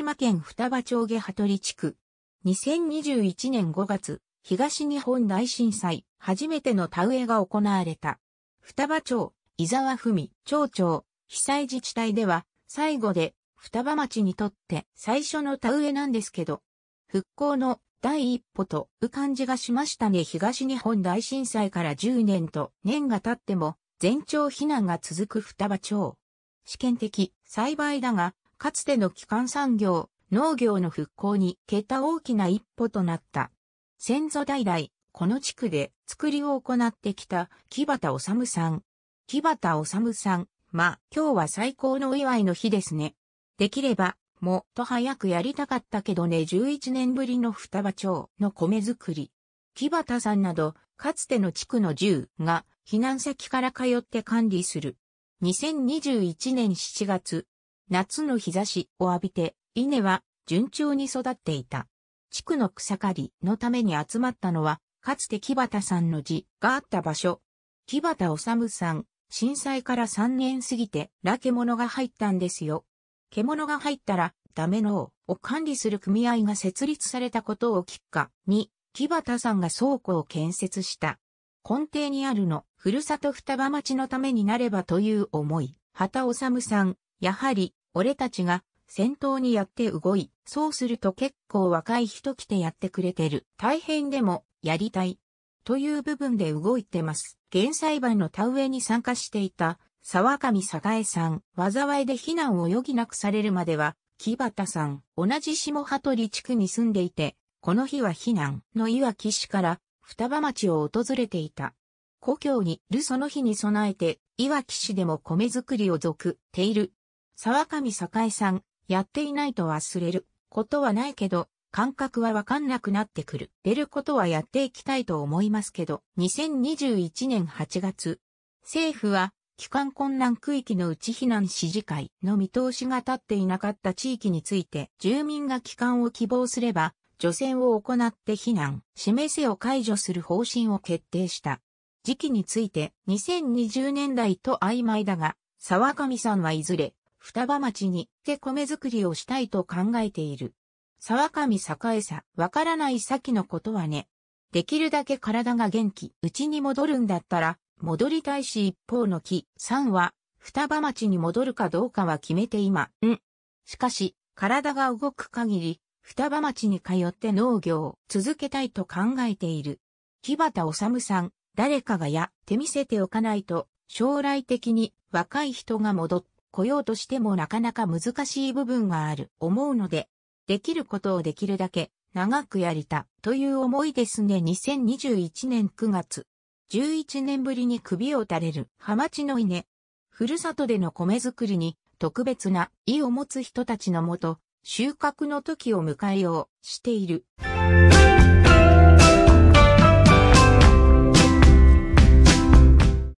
島県双葉町下羽鳥地区。2021年5月、東日本大震災、初めての田植えが行われた。双葉町、伊沢文、町長、被災自治体では、最後で、双葉町にとって最初の田植えなんですけど、復興の第一歩と、う感じがしましたね。東日本大震災から10年と年が経っても、全長避難が続く双葉町。試験的栽培だが、かつての基幹産業、農業の復興に桁大きな一歩となった。先祖代々、この地区で作りを行ってきた木端治さん。木端治さん、ま、今日は最高のお祝いの日ですね。できれば、もっと早くやりたかったけどね、11年ぶりの双葉町の米作り。木端さんなど、かつての地区の銃が避難先から通って管理する。2021年7月、夏の日差しを浴びて、稲は順調に育っていた。地区の草刈りのために集まったのは、かつて木端さんの字があった場所。木端治さん、震災から3年過ぎて、ら獣が入ったんですよ。獣が入ったら、ダメのを管理する組合が設立されたことをきっかに、木端さんが倉庫を建設した。根底にあるの、ふるさと双葉町のためになればという思い。畑治さん、やはり、俺たちが戦闘にやって動い、そうすると結構若い人来てやってくれてる。大変でも、やりたい。という部分で動いてます。現裁判の田植えに参加していた、沢上栄さん、災いで避難を余儀なくされるまでは、木端さん、同じ下羽鳥地区に住んでいて、この日は避難の岩岸市から双葉町を訪れていた。故郷にいるその日に備えて、岩岸市でも米作りを続っている沢上栄さん、やっていないと忘れることはないけど、感覚はわかんなくなってくる。出ることはやっていきたいと思いますけど、2021年8月、政府は、帰還困難区域のうち避難指示会の見通しが立っていなかった地域について、住民が帰還を希望すれば、除染を行って避難、示せを解除する方針を決定した。時期について2020年代と曖昧だが、沢上さんはいずれ双葉町にて米作りをしたいと考えている。沢上栄さ、わからない先のことはね。できるだけ体が元気、うちに戻るんだったら、戻りたいし一方の木、さんは、双葉町に戻るかどうかは決めて今、ん。しかし、体が動く限り、双葉町に通って農業を続けたいと考えている。木畑治さん、誰かがやって見せておかないと、将来的に若い人が戻っ来ようとしてもなかなか難しい部分がある、思うので、できることをできるだけ長くやりたという思いですね。2021年9月、11年ぶりに首を垂れるハマチの稲。ふるさとでの米作りに特別な意を持つ人たちのもと、収穫の時を迎えようしている。